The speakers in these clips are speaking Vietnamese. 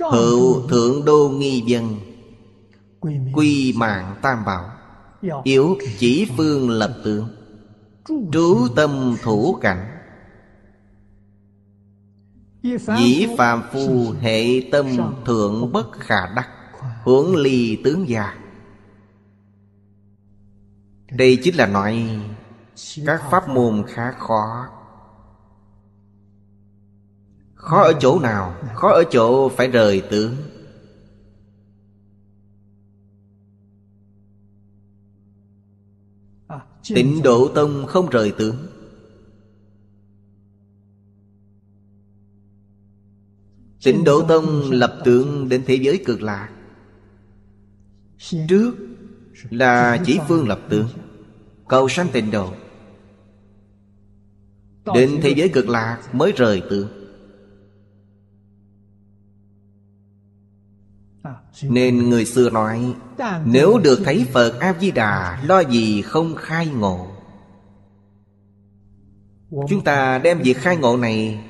Hữu thượng đô nghi dân Quy mạng tam bảo Yếu chỉ phương lập tượng Trú tâm thủ cảnh Dĩ phàm phu hệ tâm thượng bất khả đắc Hướng ly tướng già Đây chính là nói Các pháp môn khá khó khó ở chỗ nào khó ở chỗ phải rời tướng tịnh độ tông không rời tướng tịnh độ tông lập tượng đến thế giới cực lạc trước là chỉ phương lập tượng cầu sanh tịnh độ đến thế giới cực lạc mới rời tướng Nên người xưa nói Nếu được thấy Phật A-di-đà Lo gì không khai ngộ Chúng ta đem việc khai ngộ này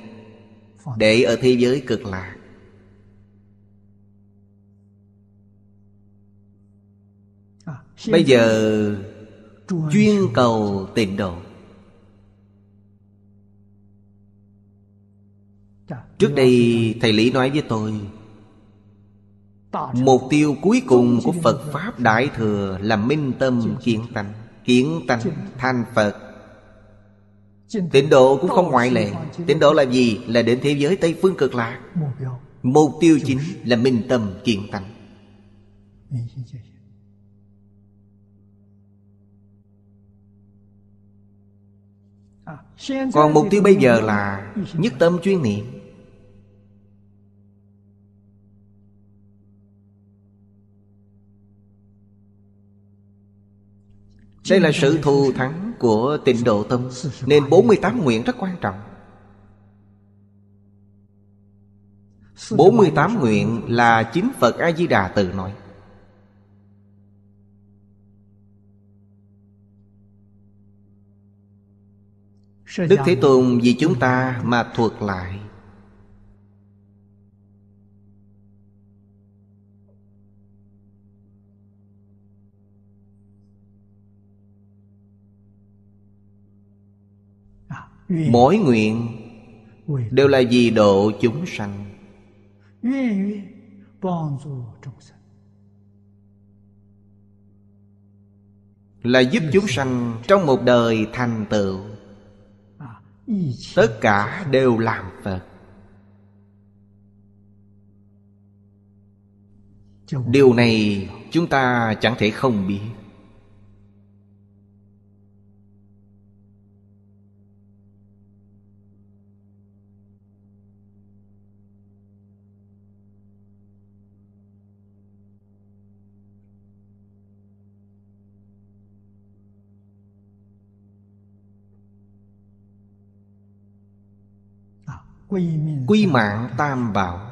Để ở thế giới cực lạc à, Bây giờ Chuyên cầu tịnh độ dạ, Trước đây thầy Lý nói với tôi Mục tiêu cuối cùng của Phật Pháp Đại Thừa là minh tâm kiến tánh Kiến tánh thành Phật Tịnh độ cũng không ngoại lệ Tịnh độ là gì? Là đến thế giới Tây Phương cực lạc Mục tiêu chính là minh tâm kiến tánh à, Còn mục tiêu bây giờ là Nhất tâm chuyên niệm Đây là sự thù thắng của tịnh độ tâm Nên 48 nguyện rất quan trọng 48 nguyện là chính Phật A-di-đà tự nói Đức Thế Tôn vì chúng ta mà thuộc lại mỗi nguyện đều là vì độ chúng sanh là giúp chúng sanh trong một đời thành tựu à, tất cả đều làm phật điều này chúng ta chẳng thể không biết quy mạng tam bảo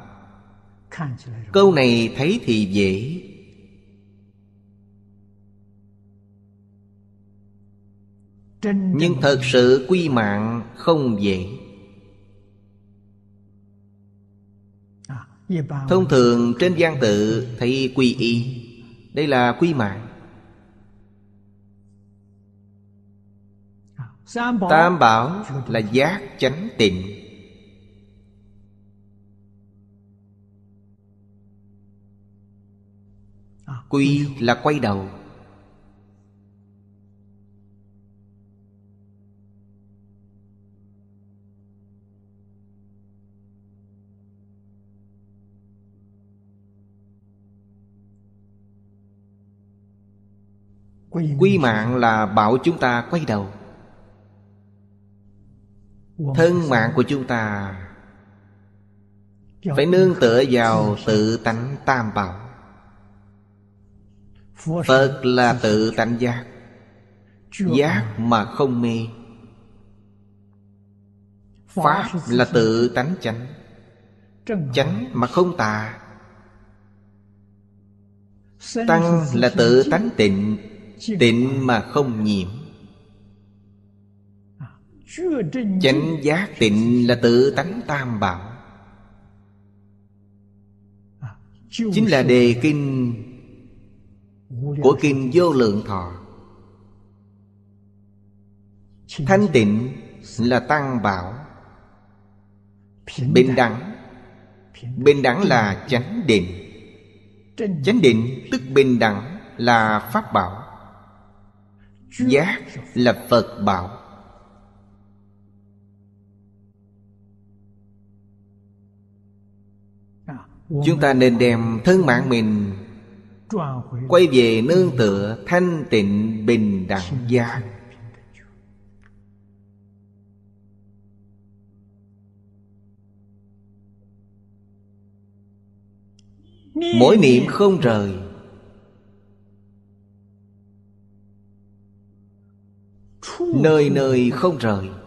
câu này thấy thì dễ nhưng thật sự quy mạng không dễ à, thông thường trên gian tự thấy quy y đây là quy mạng à, tam bảo là giác chánh tịnh quy là quay đầu quy mạng là bảo chúng ta quay đầu thân mạng của chúng ta phải nương tựa vào tự tánh tam bảo Phật là tự tánh giác Giác mà không mê Pháp là tự tánh chánh Chánh mà không tà Tăng là tự tánh tịnh Tịnh mà không nhiễm à, Chánh giác tịnh là tự tánh tam bảo à, Chính là đề kinh của kinh vô lượng thọ Thanh tịnh là tăng bảo Bình đẳng Bình đẳng là chánh định Chánh định tức bình đẳng là pháp bảo Giác là Phật bảo à, Chúng ta nên đem thân mạng mình quay về nương tựa thanh tịnh bình đẳng gia mỗi niệm không rời nơi nơi không rời